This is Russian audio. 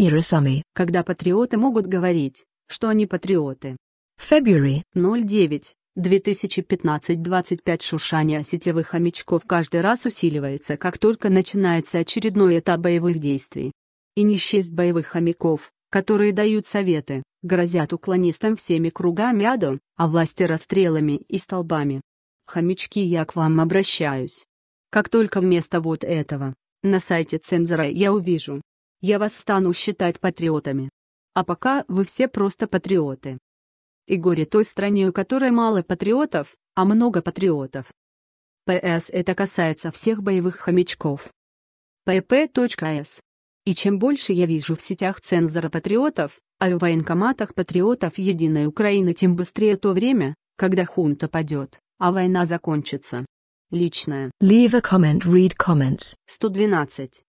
Иры самой, когда патриоты могут говорить, что они патриоты. February 09. 2015-25 шуршание сетевых хомячков каждый раз усиливается, как только начинается очередной этап боевых действий. И несчесть боевых хомяков, которые дают советы, грозят уклонистам всеми кругами аду, а власти расстрелами и столбами. Хомячки, я к вам обращаюсь. Как только вместо вот этого, на сайте цензора я увижу, я вас стану считать патриотами. А пока вы все просто патриоты. И горе той стране, у которой мало патриотов, а много патриотов. ПС это касается всех боевых хомячков. pp.s. И чем больше я вижу в сетях цензора патриотов, а в военкоматах патриотов Единой Украины, тем быстрее то время, когда хунта падет, а война закончится. Личное. Leave a comment, read comments. 112.